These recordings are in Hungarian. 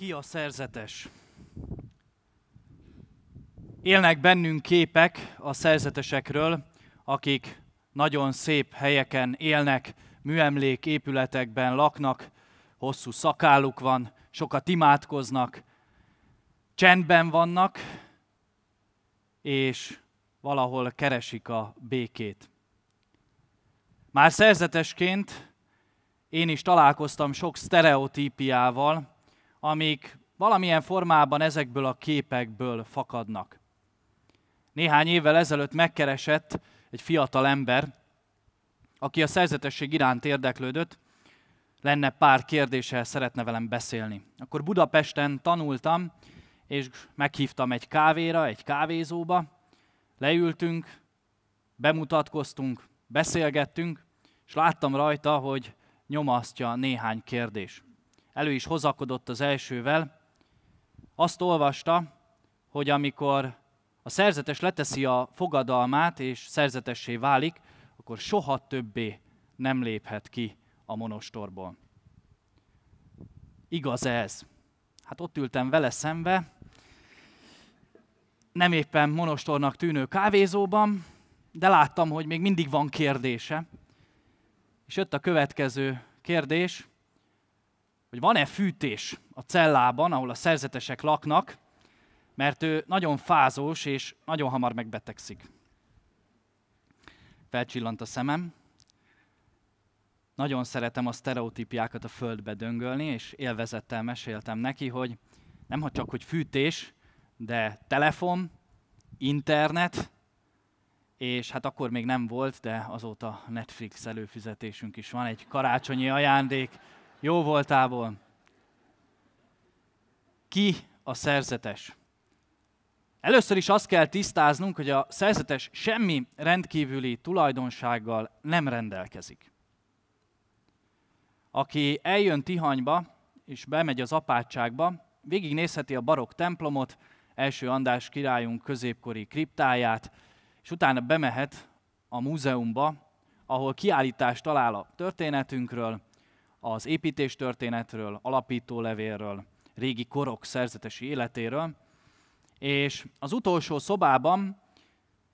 ki a szerzetes. Élnek bennünk képek a szerzetesekről, akik nagyon szép helyeken élnek, műemlék épületekben laknak, hosszú szakáluk van, sokat imádkoznak, csendben vannak, és valahol keresik a békét. Már szerzetesként én is találkoztam sok sztereotípiával, amik valamilyen formában ezekből a képekből fakadnak. Néhány évvel ezelőtt megkeresett egy fiatal ember, aki a szerzetesség iránt érdeklődött, lenne pár kérdése, szeretne velem beszélni. Akkor Budapesten tanultam, és meghívtam egy kávéra, egy kávézóba, leültünk, bemutatkoztunk, beszélgettünk, és láttam rajta, hogy nyomasztja néhány kérdés elő is hozakodott az elsővel, azt olvasta, hogy amikor a szerzetes leteszi a fogadalmát és szerzetessé válik, akkor soha többé nem léphet ki a monostorból. Igaz ez? Hát ott ültem vele szembe, nem éppen monostornak tűnő kávézóban, de láttam, hogy még mindig van kérdése. És jött a következő kérdés, hogy van-e fűtés a cellában, ahol a szerzetesek laknak, mert ő nagyon fázós és nagyon hamar megbetegszik. Felcsillant a szemem. Nagyon szeretem a sztereotípiákat a földbe döngölni, és élvezettel meséltem neki, hogy nem ha csak, hogy fűtés, de telefon, internet, és hát akkor még nem volt, de azóta Netflix előfizetésünk is van, egy karácsonyi ajándék, jó voltából. Ki a szerzetes? Először is azt kell tisztáznunk, hogy a szerzetes semmi rendkívüli tulajdonsággal nem rendelkezik. Aki eljön Tihanyba és bemegy az apátságba, végignézheti a barokk templomot, első Andás királyunk középkori kriptáját, és utána bemehet a múzeumba, ahol kiállítást talál a történetünkről, az építéstörténetről, levélről, régi korok szerzetesi életéről, és az utolsó szobában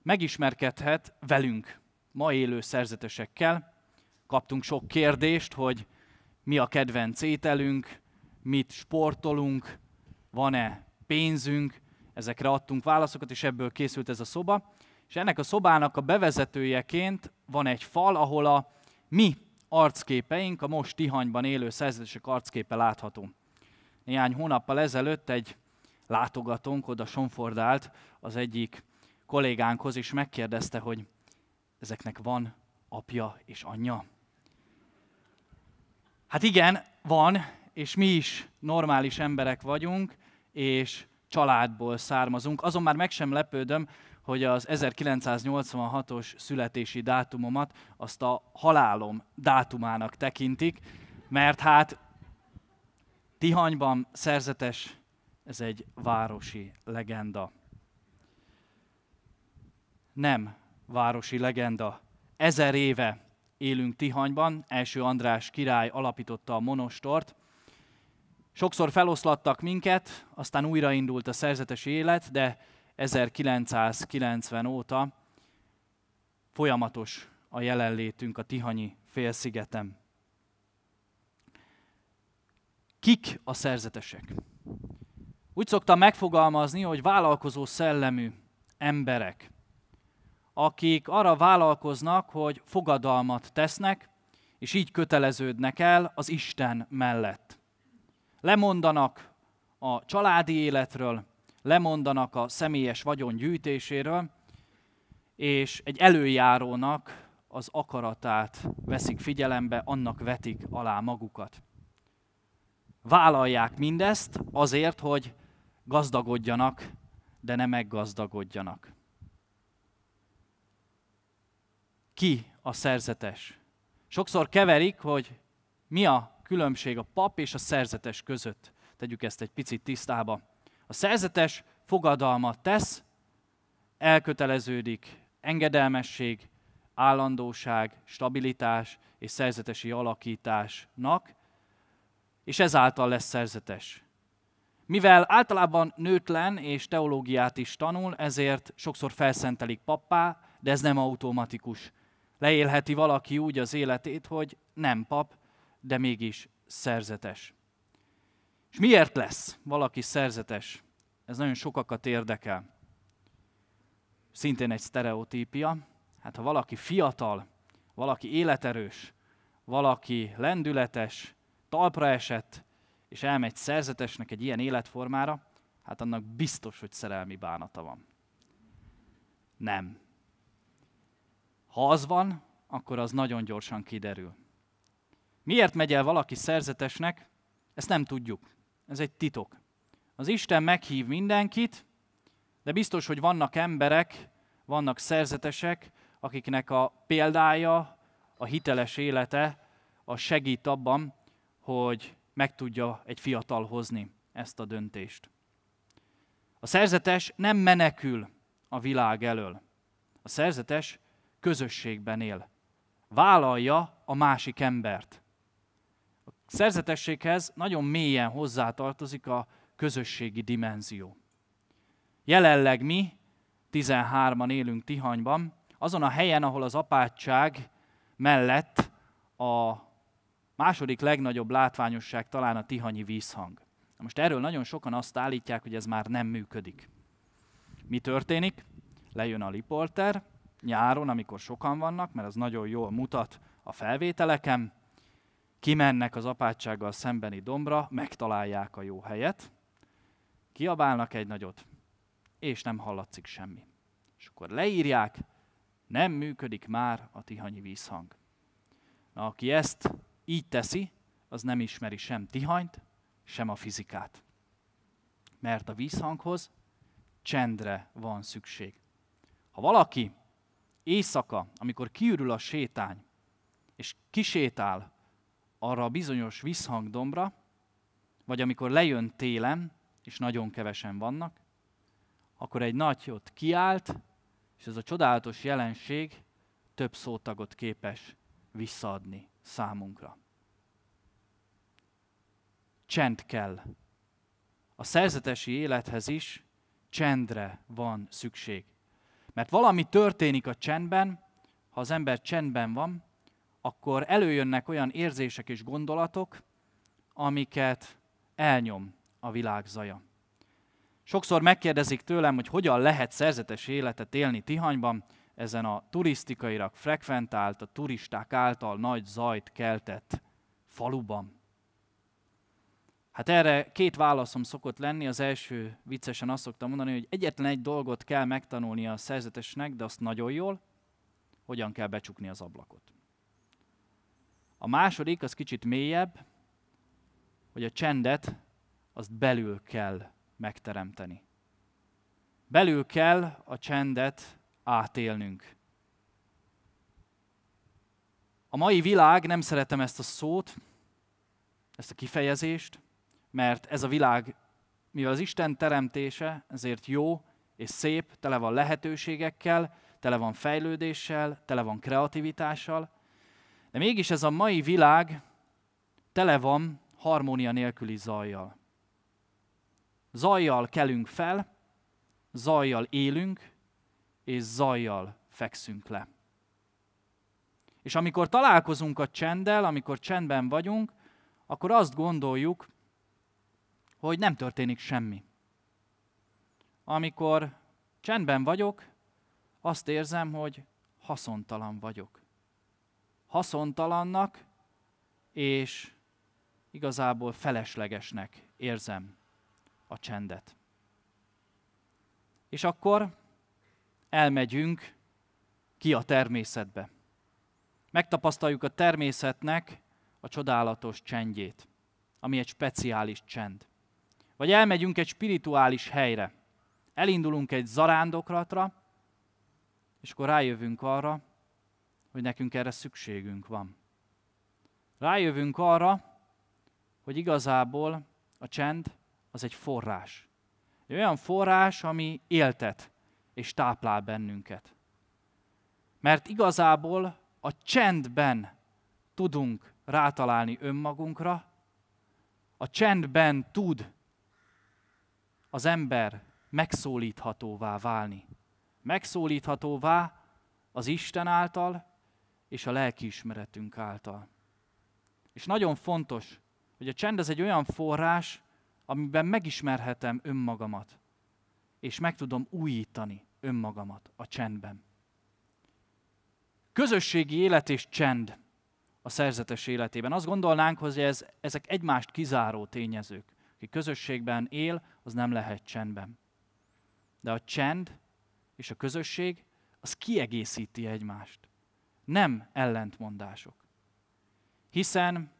megismerkedhet velünk, ma élő szerzetesekkel. Kaptunk sok kérdést, hogy mi a kedvenc ételünk, mit sportolunk, van-e pénzünk, ezekre adtunk válaszokat, és ebből készült ez a szoba. És ennek a szobának a bevezetőjeként van egy fal, ahol a mi arcképeink, a most Tihanyban élő szerzetesek arcképe látható. Néhány hónappal ezelőtt egy látogatónk oda sonfordált az egyik kollégánkhoz, és megkérdezte, hogy ezeknek van apja és anyja. Hát igen, van, és mi is normális emberek vagyunk, és családból származunk. Azon már meg sem lepődöm, hogy az 1986-os születési dátumomat azt a halálom dátumának tekintik, mert hát Tihanyban szerzetes, ez egy városi legenda. Nem városi legenda. Ezer éve élünk Tihanyban, első András király alapította a monostort. Sokszor feloszlattak minket, aztán újraindult a szerzetesi élet, de 1990 óta folyamatos a jelenlétünk a Tihanyi félszigetem. Kik a szerzetesek? Úgy szoktam megfogalmazni, hogy vállalkozó szellemű emberek, akik arra vállalkoznak, hogy fogadalmat tesznek, és így köteleződnek el az Isten mellett. Lemondanak a családi életről, lemondanak a személyes vagyon gyűjtéséről, és egy előjárónak az akaratát veszik figyelembe, annak vetik alá magukat. Vállalják mindezt azért, hogy gazdagodjanak, de ne meggazdagodjanak. Ki a szerzetes? Sokszor keverik, hogy mi a különbség a pap és a szerzetes között. Tegyük ezt egy picit tisztába. A szerzetes fogadalmat tesz, elköteleződik, engedelmesség, állandóság, stabilitás és szerzetesi alakításnak, és ezáltal lesz szerzetes. Mivel általában nőtlen és teológiát is tanul, ezért sokszor felszentelik pappá, de ez nem automatikus. Leélheti valaki úgy az életét, hogy nem pap, de mégis szerzetes. És miért lesz valaki szerzetes? Ez nagyon sokakat érdekel. Szintén egy sztereotípia. Hát ha valaki fiatal, valaki életerős, valaki lendületes, talpra esett, és elmegy szerzetesnek egy ilyen életformára, hát annak biztos, hogy szerelmi bánata van. Nem. Ha az van, akkor az nagyon gyorsan kiderül. Miért megy el valaki szerzetesnek, ezt nem tudjuk. Ez egy titok. Az Isten meghív mindenkit, de biztos, hogy vannak emberek, vannak szerzetesek, akiknek a példája, a hiteles élete a segít abban, hogy meg tudja egy fiatal hozni ezt a döntést. A szerzetes nem menekül a világ elől. A szerzetes közösségben él. Vállalja a másik embert szerzetességhez nagyon mélyen hozzátartozik a közösségi dimenzió. Jelenleg mi, 13-an élünk Tihanyban, azon a helyen, ahol az apátság mellett a második legnagyobb látványosság talán a tihanyi vízhang. Most erről nagyon sokan azt állítják, hogy ez már nem működik. Mi történik? Lejön a lipolter nyáron, amikor sokan vannak, mert az nagyon jól mutat a felvételeken, kimennek az apátsággal szembeni dombra, megtalálják a jó helyet, kiabálnak egy nagyot, és nem hallatszik semmi. És akkor leírják, nem működik már a tihanyi vízhang. Na, aki ezt így teszi, az nem ismeri sem tihanyt, sem a fizikát. Mert a vízhanghoz csendre van szükség. Ha valaki éjszaka, amikor kiürül a sétány, és kisétál arra a bizonyos visszhangdombra, vagy amikor lejön télen, és nagyon kevesen vannak, akkor egy nagyot kiált, és ez a csodálatos jelenség több szótagot képes visszaadni számunkra. Csend kell. A szerzetesi élethez is csendre van szükség. Mert valami történik a csendben, ha az ember csendben van, akkor előjönnek olyan érzések és gondolatok, amiket elnyom a világ zaja. Sokszor megkérdezik tőlem, hogy hogyan lehet szerzetes életet élni Tihanyban, ezen a turisztikailag frekventált, a turisták által nagy zajt keltett faluban. Hát erre két válaszom szokott lenni. Az első viccesen azt szoktam mondani, hogy egyetlen egy dolgot kell megtanulnia a szerzetesnek, de azt nagyon jól, hogyan kell becsukni az ablakot. A második, az kicsit mélyebb, hogy a csendet azt belül kell megteremteni. Belül kell a csendet átélnünk. A mai világ, nem szeretem ezt a szót, ezt a kifejezést, mert ez a világ, mivel az Isten teremtése, ezért jó és szép, tele van lehetőségekkel, tele van fejlődéssel, tele van kreativitással, de mégis ez a mai világ tele van harmónia nélküli zajjal. Zajjal kelünk fel, zajjal élünk, és zajjal fekszünk le. És amikor találkozunk a csenddel, amikor csendben vagyunk, akkor azt gondoljuk, hogy nem történik semmi. Amikor csendben vagyok, azt érzem, hogy haszontalan vagyok haszontalannak és igazából feleslegesnek érzem a csendet. És akkor elmegyünk ki a természetbe. Megtapasztaljuk a természetnek a csodálatos csendjét, ami egy speciális csend. Vagy elmegyünk egy spirituális helyre, elindulunk egy zarándokratra, és akkor rájövünk arra, hogy nekünk erre szükségünk van. Rájövünk arra, hogy igazából a csend az egy forrás. Egy olyan forrás, ami éltet és táplál bennünket. Mert igazából a csendben tudunk rátalálni önmagunkra, a csendben tud az ember megszólíthatóvá válni. Megszólíthatóvá az Isten által, és a lelkiismeretünk által. És nagyon fontos, hogy a csend ez egy olyan forrás, amiben megismerhetem önmagamat, és meg tudom újítani önmagamat a csendben. Közösségi élet és csend a szerzetes életében. Azt gondolnánk, hogy ez, ezek egymást kizáró tényezők. Aki közösségben él, az nem lehet csendben. De a csend és a közösség, az kiegészíti egymást nem ellentmondások. Hiszen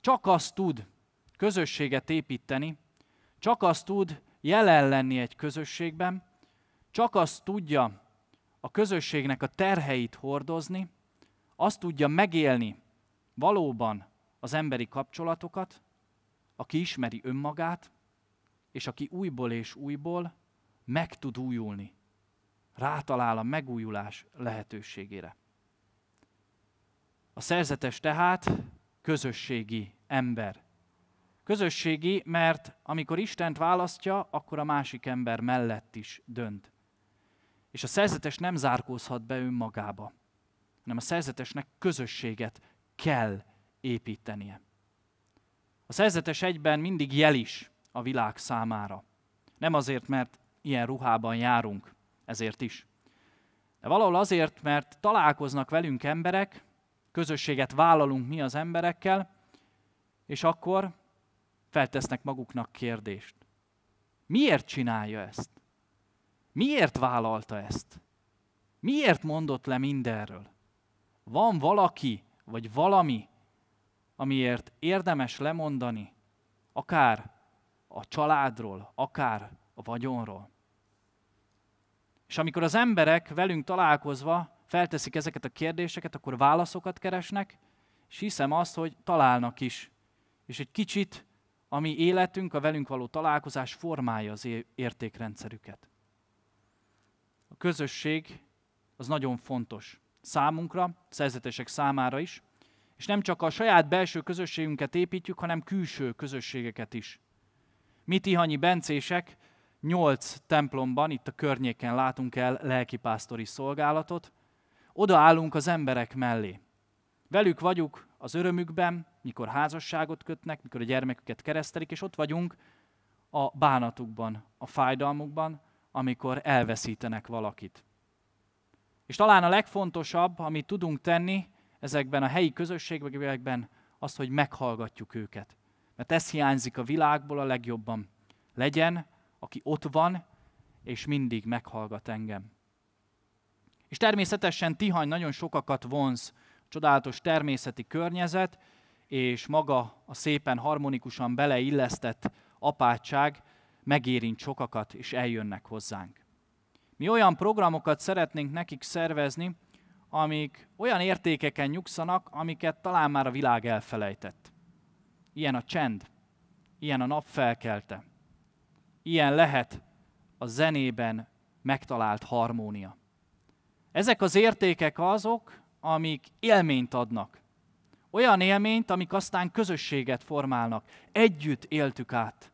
csak az tud közösséget építeni, csak az tud jelen lenni egy közösségben, csak az tudja a közösségnek a terheit hordozni, azt tudja megélni valóban az emberi kapcsolatokat, aki ismeri önmagát, és aki újból és újból meg tud újulni. Rátalál a megújulás lehetőségére. A szerzetes tehát közösségi ember. Közösségi, mert amikor Istent választja, akkor a másik ember mellett is dönt. És a szerzetes nem zárkózhat be önmagába, hanem a szerzetesnek közösséget kell építenie. A szerzetes egyben mindig jel is a világ számára. Nem azért, mert ilyen ruhában járunk, ezért is. De valahol azért, mert találkoznak velünk emberek, közösséget vállalunk mi az emberekkel, és akkor feltesznek maguknak kérdést. Miért csinálja ezt? Miért vállalta ezt? Miért mondott le mindenről? Van valaki, vagy valami, amiért érdemes lemondani, akár a családról, akár a vagyonról. És amikor az emberek velünk találkozva felteszik ezeket a kérdéseket, akkor válaszokat keresnek, és hiszem azt, hogy találnak is. És egy kicsit a mi életünk, a velünk való találkozás formálja az értékrendszerüket. A közösség az nagyon fontos számunkra, szerzetesek számára is, és nem csak a saját belső közösségünket építjük, hanem külső közösségeket is. Mi tihanyi bencések nyolc templomban, itt a környéken látunk el lelkipásztori szolgálatot, odaállunk az emberek mellé. Velük vagyunk az örömükben, mikor házasságot kötnek, mikor a gyermeküket keresztelik, és ott vagyunk a bánatukban, a fájdalmukban, amikor elveszítenek valakit. És talán a legfontosabb, amit tudunk tenni ezekben a helyi közösségekben, az, hogy meghallgatjuk őket. Mert ez hiányzik a világból a legjobban. Legyen, aki ott van, és mindig meghallgat engem. És természetesen Tihany nagyon sokakat vonz, csodálatos természeti környezet, és maga a szépen harmonikusan beleillesztett apátság megérint sokakat, és eljönnek hozzánk. Mi olyan programokat szeretnénk nekik szervezni, amik olyan értékeken nyugszanak, amiket talán már a világ elfelejtett. Ilyen a csend, ilyen a nap felkelte, ilyen lehet a zenében megtalált harmónia. Ezek az értékek azok, amik élményt adnak. Olyan élményt, amik aztán közösséget formálnak. Együtt éltük át.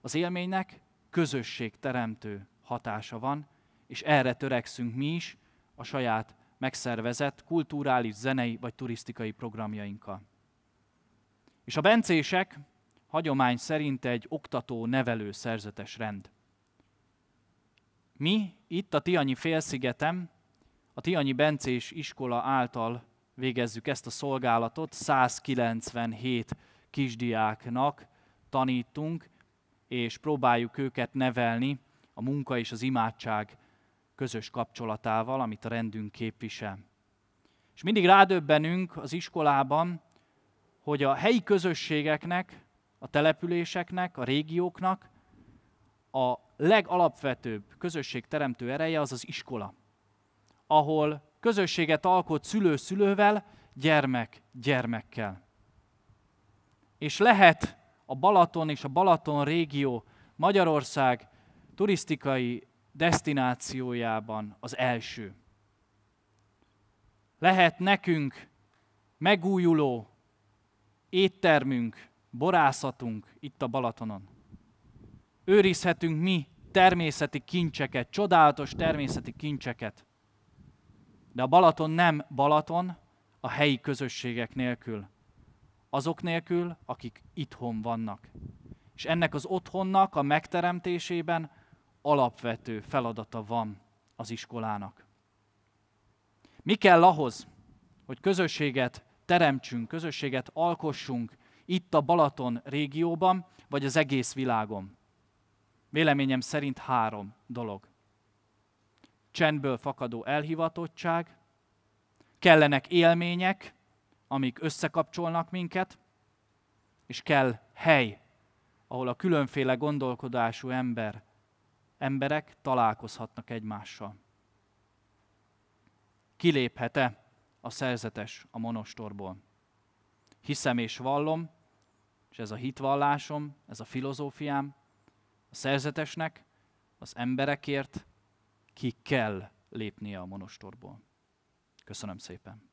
Az élménynek közösség teremtő hatása van, és erre törekszünk mi is a saját megszervezett kulturális, zenei vagy turisztikai programjainkkal. És a bencések hagyomány szerint egy oktató-nevelő szerzetes rend. Mi itt a Tianyi félszigetem, a Tianyi Bencés iskola által végezzük ezt a szolgálatot, 197 kisdiáknak tanítunk, és próbáljuk őket nevelni a munka és az imádság közös kapcsolatával, amit a rendünk képvisel. És mindig rádöbbenünk az iskolában, hogy a helyi közösségeknek, a településeknek, a régióknak a legalapvetőbb közösségteremtő ereje az az iskola, ahol közösséget alkot szülő szülővel, gyermek gyermekkel. És lehet a Balaton és a Balaton régió Magyarország turisztikai destinációjában az első. Lehet nekünk megújuló éttermünk, borászatunk itt a Balatonon őrizhetünk mi természeti kincseket, csodálatos természeti kincseket. De a Balaton nem Balaton a helyi közösségek nélkül. Azok nélkül, akik itthon vannak. És ennek az otthonnak a megteremtésében alapvető feladata van az iskolának. Mi kell ahhoz, hogy közösséget teremtsünk, közösséget alkossunk itt a Balaton régióban, vagy az egész világon? Véleményem szerint három dolog. Csendből fakadó elhivatottság, kellenek élmények, amik összekapcsolnak minket, és kell hely, ahol a különféle gondolkodású ember, emberek találkozhatnak egymással. Kiléphet-e a szerzetes a monostorból? Hiszem és vallom, és ez a hitvallásom, ez a filozófiám, a szerzetesnek, az emberekért ki kell lépnie a monostorból. Köszönöm szépen!